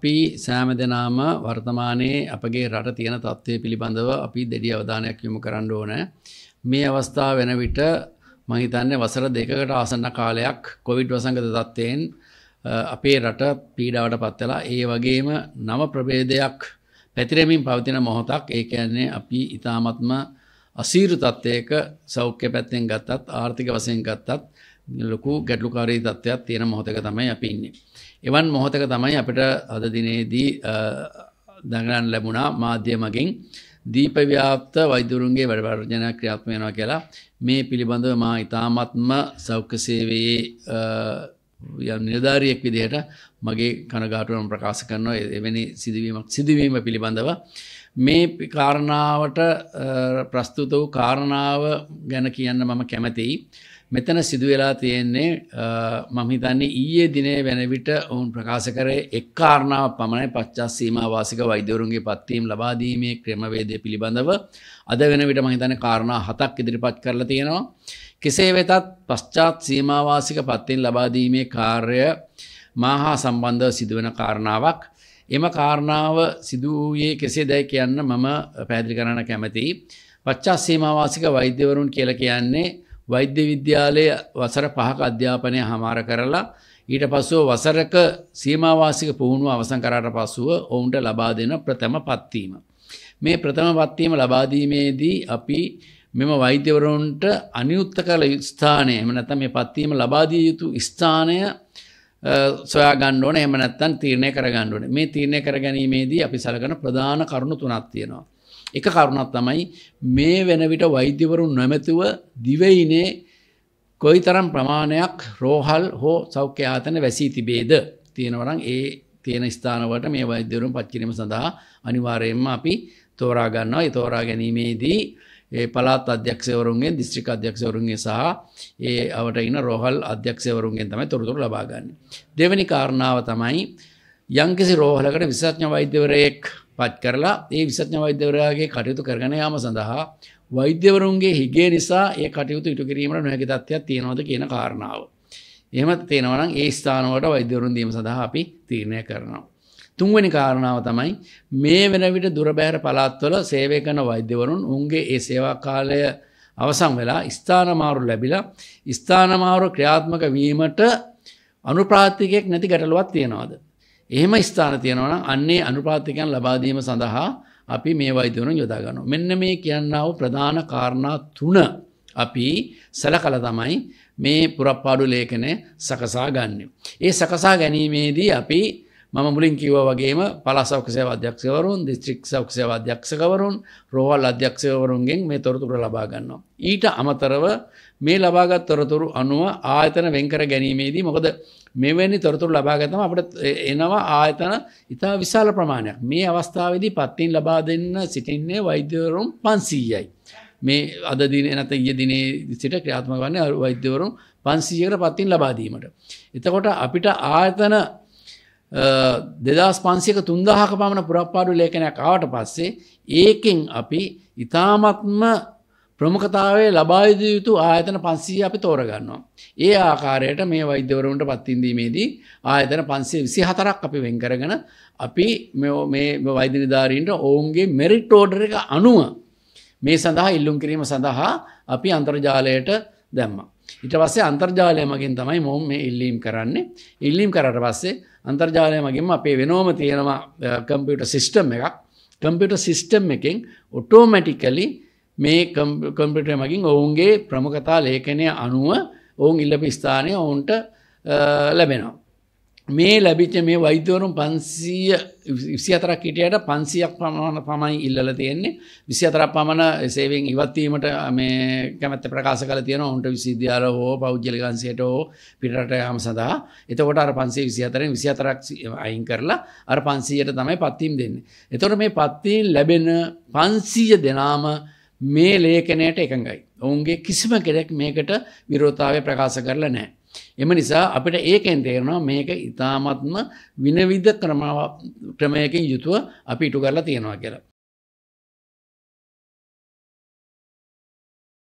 අපි සෑම දෙනාම වර්තමානයේ අපගේ රට තියෙන තත්ත්වය පිළිබඳව අපි දෙඩිය අවධානයක් යොමු කරන්න ඕන. මේ අවස්ථාව වෙන විට මහිතන්නේ වසර දෙකකට ආසන්න කාලයක් කොවිඩ් වසංගත තත්ත්වයෙන් අපේ රට පීඩාවට පත්වෙලා ඒ වගේම නව ප්‍රබේදයක් පැතිරෙමින් පවතින මොහොතක් ඒ කියන්නේ අපි ඉතාමත්ම අසීරු තත්ත්වයක සෞඛ්‍ය පැත්තෙන් ගත්තත් ආර්ථික වසයෙන් ගත්තත් ලොකු ගැටලුකාරී තත්ත්වයක් තියෙන මොහොතක තමයි අපි ඉන්නේ. එවන් මොහොතක තමයි අපිට අද දිනේදී දැනගන්න ලැබුණා මාධ්‍යමකින් දීපව්‍යාප්ත වෛදුරුන්ගේ වැඩවර්ජන ක්‍රියාත්මක වෙනවා කියලා මේ පිළිබඳව මා ඉතාමත්ම සෞඛ්‍ය සේවයේ නිලධාරියෙක් විදිහට මගේ කනගාටුවම ප්‍රකාශ කරනවා එවැනි සිදුවීමක් සිදුවීම පිළිබඳව මේ කාරණාවට ප්‍රස්තුත වූ කාරණාව ගැන කියන්න මම කැමතියි මෙතන සිදුවෙලා තියෙන්නේ මම හිතන්නේ ඊයේ දිනේ වෙන විට ඔවුන් ප්‍රකාශ කරේ එක් කාරණාවක් පමණයි පච්චා සීමාවාසික වෛද්‍යවරුන්ගේ පත්වීම් ලබා දීමේ ක්‍රමවේදය පිළිබඳව අද වෙන විට මම හිතන්නේ කාරණා හතක් ඉදිරිපත් කරලා තියෙනවා. කෙසේ වෙතත් පශ්චාත් සීමාවාසික පත්තෙන් ලබාදීමේ කාර්ය මාහා සම්බන්ධව සිදුවන කාරණාවක් එම කාරණාව සිදුවයේ කෙසේ දැයි කියන්න මම පැදිි කරන කැමති. පච්චා සීමාවාසික වෛද්‍යවරුන් කියල කියන්නේ වෛද්‍ය විද්‍යාලයේ වසර පහක අධ්‍යාපනය හමාර කරලා ඊට පස්සුව වසරක සීමාවාසික පුහුණුව අවසන් කරාට පසුව ඔවුන්ට ලබා දෙන ප්‍රථම පත්වීම. මේ ප්‍රථම පත්වීම ලබාදීමේදී අපි මෙම වෛද්‍යවරුන්ට අනියුත්ත කළ ස්ථානය එම නැත්නම් මේ පත්වීම ලබාදිය යුතු ස්ථානය සොයා ගන්න ඕනේ එහෙම නැත්නම් තීරණය කර ගන්න ඕනේ. මේ තීරණය කර ගැනීමේදී අපි සලකන ප්‍රධාන කරුණු තුනක් තියෙනවා. එක කරුණක් තමයි මේ වෙනවිට වෛද්‍යවරු නොමැතුව දිවයිනේ කොයි තරම් ප්‍රමාණයක් රෝහල් හෝ සෞඛ්‍ය ආතන වැසී තිබේද තියෙනවරන් ඒ තියෙන ස්ථානවට මේ වෛද්‍යවරුන් පච්චිරීම සඳහා අනිවාරයෙන්ම අපි තෝරාගන්නවා ඒ තෝරා ගැනීමේදී ඒ පලාත් අධ්‍යක්ෂවරුන්ගේ දිස්ත්‍රික අධ්‍යක්ෂවරුන්ගේ සහ ඒ අවට ඉන්න රෝහල් අධ්‍යක්ෂවරුන්ගෙන් තමයි තොරතුර ලබාගන්න. දෙවැනි කාරණාව තමයි යංකිසි රෝහලකට විශෂඥ වෛද්‍යවරයෙක් පත් කරලා ඒ විසඥ වෛද්‍යවරයාගේ කටයුතු කරගෙන යාම සඳහා වෛද්‍යවරුන්ගේ හිගේ නිසා ඒ කටයුතු ඉටු කිරීමට නොහැකි තත්ත්වයක් තියෙනවද කියන කාරණාව. එහෙම තියෙනවනම් ඒ ස්ථානවලට වෛද්‍යවරුන් දීම සඳහා අපි තීරණය කරනවා. තුන්වැනි කාරණාව තමයි මේ වෙන විට දුරබෑර පළාත්වල සේවය කරන වෛද්‍යවරුන් උන්ගේ ඒ සේවා කාලය අවසන් වෙලා ස්ථානමාරු ලැබිලා ස්ථානමාරු ක්‍රියාත්මක වීමට අනුප්‍රාත්තිකයක් නැති ගැටලුවක් තියෙනවද එහෙම ස්ථාන තියෙනවා නම් අන්නේ අනුපාතිකයන් ලබා දීම සඳහා අපි මේ වෛද්‍යවරුන් යොදා ගන්නවා. මෙන්න මේ කියනව ප්‍රධාන කාරණා තුන අපි සලකලා තමයි මේ පුරප්පාඩු ලේඛනය සකසා ගන්නෙ. ඒ සකසා ගැනීමේදී අපි මම මුලින් කිව වගේම පලාසෞක්ෂය අධ්‍යක්ෂවරුන් දිස්ත්‍රික් සෞක්ෂය අධ්‍යක්ෂකවරුන් රෝවල් අධ්‍යක්ෂවරුන්ගෙන් මේ තොරතුර ලබාගන්නවා. ඊට අමතරව මේ ලබාගත් තොරතුරු අනුව ආයතන වෙන්කර ගැනීමේදී මොකද මෙවැනි තොරතුරු ලබාගතම අපට එනවා ආයතන ඉතා විශාල ප්‍රමාණයක් මේ අවස්ථාවදී පත්තින් ලබා දෙන්න සිටින්නේ වෛද්‍යවරුම් පන්සීයයි. මේ අද දින නැත ඊය දිනේ සිට ක්‍රියාත්මක වන්නේ වෛද්‍යවරුන් පන්සීයකට පත්තින් ලබාදීමට. එතකොට අපිට ආයතන දෙදස් පන්සික තුන්දහක පමණ පුරප්පාඩු ලේඛනයක් ආවට පස්සේ ඒකෙන් අපි ඉතාමත්ම ප්‍රමුඛතාවේ ලබායද යුතු ආයතන පන්සී අපි තෝරගන්නවා. ඒ ආකාරයට මේ වෛද්‍යවරුන්ට පත්තින්දීමේදී ආයතන පන්සේ විසි හතරක් අපි වෙන්කරගෙන අපි මේ වෛදිනිධාරීන්ට ඔවුන්ගේ මෙරිට් ෝඩර එක අනුව මේ සඳහා ඉල්ලුම් කිරීම සඳහා අපි අන්තර්ජාලයට දැම්මා. ඉට පස්සේ අන්තර්ජාලය මගින් තමයි මොම මේ ඉල්ලීම් කරන්නේ ඉල්ලීම් කරට පස්සේ අන්තර්ජාලය මගින්ම අපේ වෙනෝම තියෙනවා කම්පියට සිිස්ටම් එකක් කම්පියට සිිස්ටම් එකින් ඔටෝමැටිකලි මේ කම්පිට මගින් ඔවුන්ගේ ප්‍රමුකතා ලේඛනය අනුව ඔවුන් ඉල්ලපි ස්ථානය ඔවුන්ට ලැබෙනවා මේ ලැබිච්ච මේ වෛද්‍යවරුම් පන්සීය විසි අතරක් හිටියට පන්සියක් පමණ පමණයි ඉල්ල තියෙන්නේ විසි අතරක් පමණ සේවෙන් ඉවත්වීමට මේ කැමැත්ත ප්‍රකාශ කල තියෙන ඔුන්ට විසිද්‍යාල හෝ පෞද්ජලිකන්සයට හෝ පිටට හම සඳහා එතකොට අර පන්සේ විසි අතරෙන් විසි අතරක් අයින් කරලා අර පන්සීයට තමයි පත්තිම් දෙන්න. එතොට මේ පත්තිීන් ලැබෙන පන්සීය දෙනාම මේ ලේකනයට එකඟයි. ඔවුන්ගේ කිසිම කෙරෙක් මේකට විරෝතාව ප්‍රකාශ කරලා නෑ. එම නිසා අපිට ඒකෙන් තේරෙනවා මේක ඉතාමත්ම විනවිධ ක්‍රමාව ක්‍රමයකින් යුතුව අපි ඉටු කරලා තියෙනවා කියලා.